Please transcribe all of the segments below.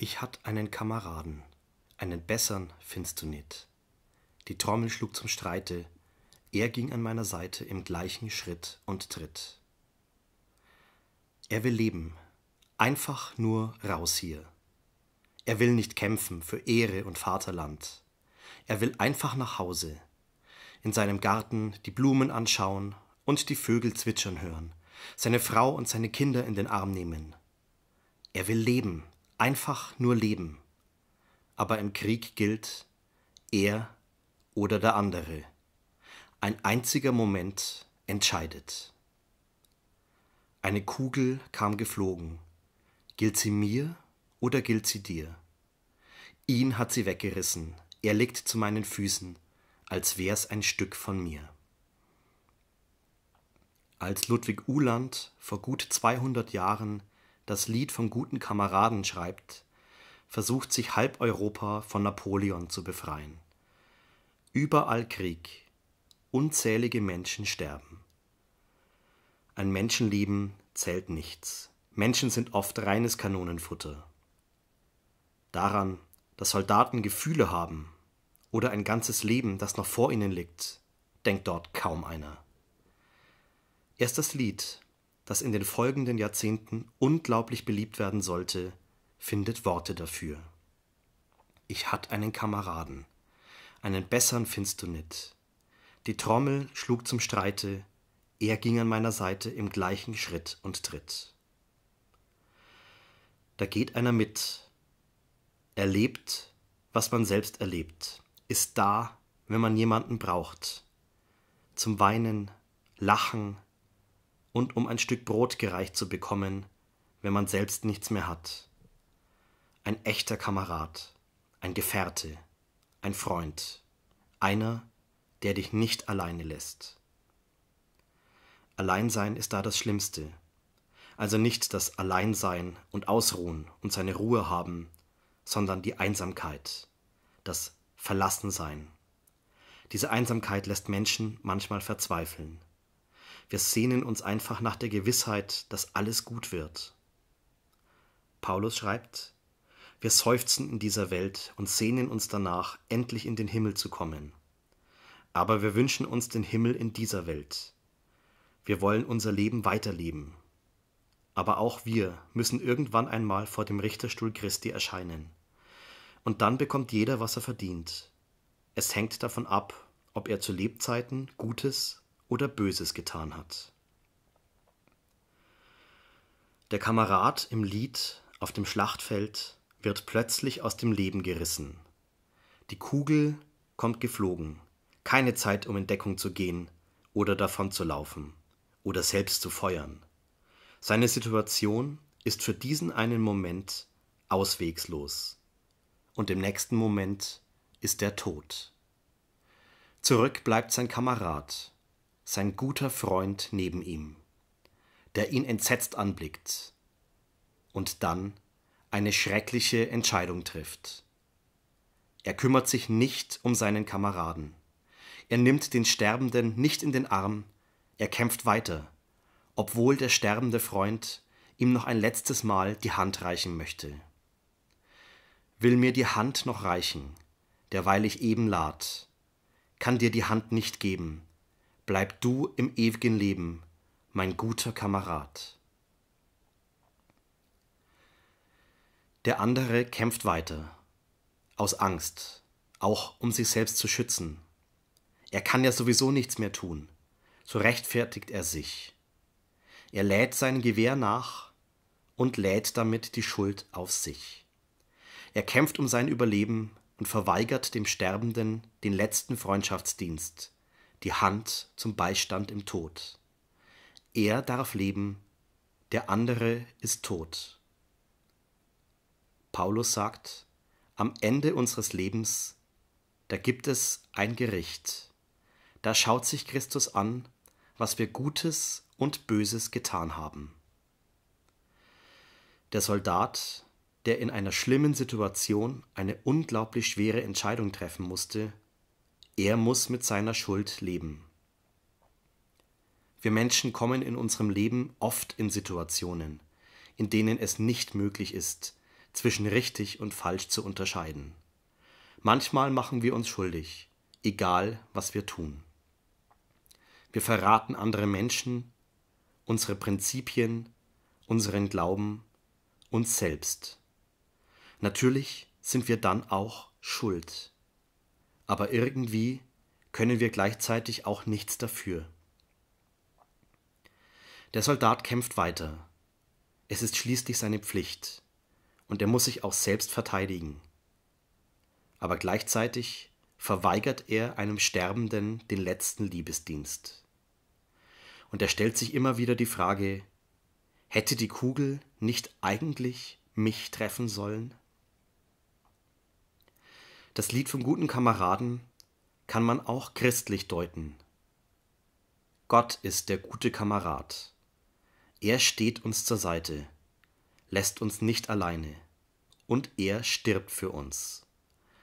Ich hatt einen Kameraden, einen bessern findst du nit. Die Trommel schlug zum Streite, er ging an meiner Seite im gleichen Schritt und Tritt. Er will leben, einfach nur raus hier. Er will nicht kämpfen für Ehre und Vaterland. Er will einfach nach Hause, in seinem Garten die Blumen anschauen und die Vögel zwitschern hören, seine Frau und seine Kinder in den Arm nehmen. Er will leben, Einfach nur leben. Aber im Krieg gilt er oder der andere. Ein einziger Moment entscheidet. Eine Kugel kam geflogen. Gilt sie mir oder gilt sie dir? Ihn hat sie weggerissen. Er liegt zu meinen Füßen, als wär's ein Stück von mir. Als Ludwig Uhland vor gut 200 Jahren das Lied vom guten Kameraden schreibt, versucht sich halb Europa von Napoleon zu befreien. Überall Krieg, unzählige Menschen sterben. Ein Menschenleben zählt nichts. Menschen sind oft reines Kanonenfutter. Daran, dass Soldaten Gefühle haben oder ein ganzes Leben, das noch vor ihnen liegt, denkt dort kaum einer. Erst das Lied das in den folgenden Jahrzehnten unglaublich beliebt werden sollte, findet Worte dafür. Ich hatte einen Kameraden, einen bessern findst du nit. Die Trommel schlug zum Streite, er ging an meiner Seite im gleichen Schritt und Tritt. Da geht einer mit, erlebt, was man selbst erlebt, ist da, wenn man jemanden braucht. Zum Weinen, Lachen, und um ein Stück Brot gereicht zu bekommen, wenn man selbst nichts mehr hat. Ein echter Kamerad, ein Gefährte, ein Freund, einer, der dich nicht alleine lässt. Alleinsein ist da das Schlimmste. Also nicht das Alleinsein und Ausruhen und seine Ruhe haben, sondern die Einsamkeit, das Verlassensein. Diese Einsamkeit lässt Menschen manchmal verzweifeln. Wir sehnen uns einfach nach der Gewissheit, dass alles gut wird. Paulus schreibt, wir seufzen in dieser Welt und sehnen uns danach, endlich in den Himmel zu kommen. Aber wir wünschen uns den Himmel in dieser Welt. Wir wollen unser Leben weiterleben. Aber auch wir müssen irgendwann einmal vor dem Richterstuhl Christi erscheinen. Und dann bekommt jeder, was er verdient. Es hängt davon ab, ob er zu Lebzeiten Gutes oder Böses getan hat. Der Kamerad im Lied auf dem Schlachtfeld wird plötzlich aus dem Leben gerissen. Die Kugel kommt geflogen. Keine Zeit, um in Deckung zu gehen oder davon zu laufen oder selbst zu feuern. Seine Situation ist für diesen einen Moment auswegslos. Und im nächsten Moment ist er tot. Zurück bleibt sein Kamerad, sein guter Freund neben ihm, der ihn entsetzt anblickt und dann eine schreckliche Entscheidung trifft. Er kümmert sich nicht um seinen Kameraden. Er nimmt den Sterbenden nicht in den Arm, er kämpft weiter, obwohl der sterbende Freund ihm noch ein letztes Mal die Hand reichen möchte. Will mir die Hand noch reichen, derweil ich eben lad, kann dir die Hand nicht geben, bleib du im ewigen Leben, mein guter Kamerad. Der andere kämpft weiter, aus Angst, auch um sich selbst zu schützen. Er kann ja sowieso nichts mehr tun, so rechtfertigt er sich. Er lädt sein Gewehr nach und lädt damit die Schuld auf sich. Er kämpft um sein Überleben und verweigert dem Sterbenden den letzten Freundschaftsdienst, die Hand zum Beistand im Tod. Er darf leben, der andere ist tot. Paulus sagt, am Ende unseres Lebens, da gibt es ein Gericht. Da schaut sich Christus an, was wir Gutes und Böses getan haben. Der Soldat, der in einer schlimmen Situation eine unglaublich schwere Entscheidung treffen musste, er muss mit seiner Schuld leben. Wir Menschen kommen in unserem Leben oft in Situationen, in denen es nicht möglich ist, zwischen richtig und falsch zu unterscheiden. Manchmal machen wir uns schuldig, egal was wir tun. Wir verraten andere Menschen, unsere Prinzipien, unseren Glauben, uns selbst. Natürlich sind wir dann auch schuld aber irgendwie können wir gleichzeitig auch nichts dafür. Der Soldat kämpft weiter. Es ist schließlich seine Pflicht, und er muss sich auch selbst verteidigen. Aber gleichzeitig verweigert er einem Sterbenden den letzten Liebesdienst. Und er stellt sich immer wieder die Frage, hätte die Kugel nicht eigentlich mich treffen sollen? Das Lied vom guten Kameraden kann man auch christlich deuten. Gott ist der gute Kamerad. Er steht uns zur Seite, lässt uns nicht alleine und er stirbt für uns.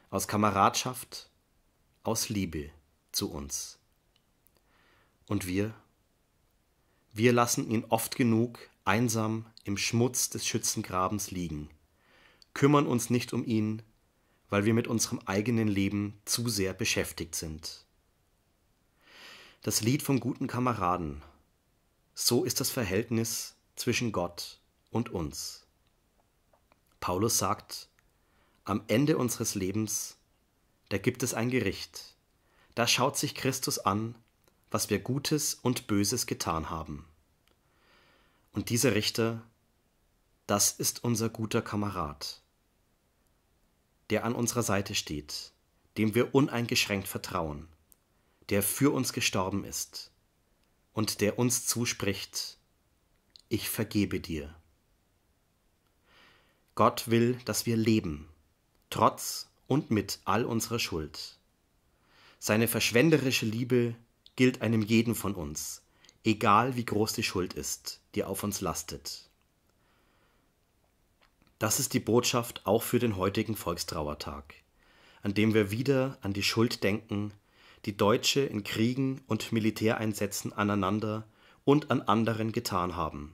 Aus Kameradschaft, aus Liebe zu uns. Und wir? Wir lassen ihn oft genug einsam im Schmutz des Schützengrabens liegen, kümmern uns nicht um ihn, weil wir mit unserem eigenen Leben zu sehr beschäftigt sind. Das Lied vom guten Kameraden. So ist das Verhältnis zwischen Gott und uns. Paulus sagt, am Ende unseres Lebens, da gibt es ein Gericht. Da schaut sich Christus an, was wir Gutes und Böses getan haben. Und dieser Richter, das ist unser guter Kamerad der an unserer Seite steht, dem wir uneingeschränkt vertrauen, der für uns gestorben ist und der uns zuspricht, ich vergebe dir. Gott will, dass wir leben, trotz und mit all unserer Schuld. Seine verschwenderische Liebe gilt einem jeden von uns, egal wie groß die Schuld ist, die auf uns lastet. Das ist die Botschaft auch für den heutigen Volkstrauertag, an dem wir wieder an die Schuld denken, die Deutsche in Kriegen und Militäreinsätzen aneinander und an anderen getan haben,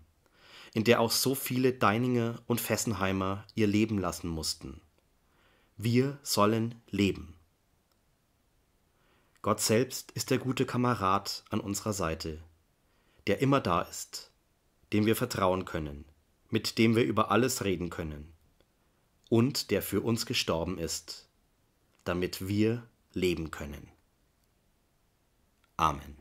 in der auch so viele Deininger und Fessenheimer ihr Leben lassen mussten. Wir sollen leben. Gott selbst ist der gute Kamerad an unserer Seite, der immer da ist, dem wir vertrauen können – mit dem wir über alles reden können, und der für uns gestorben ist, damit wir leben können. Amen.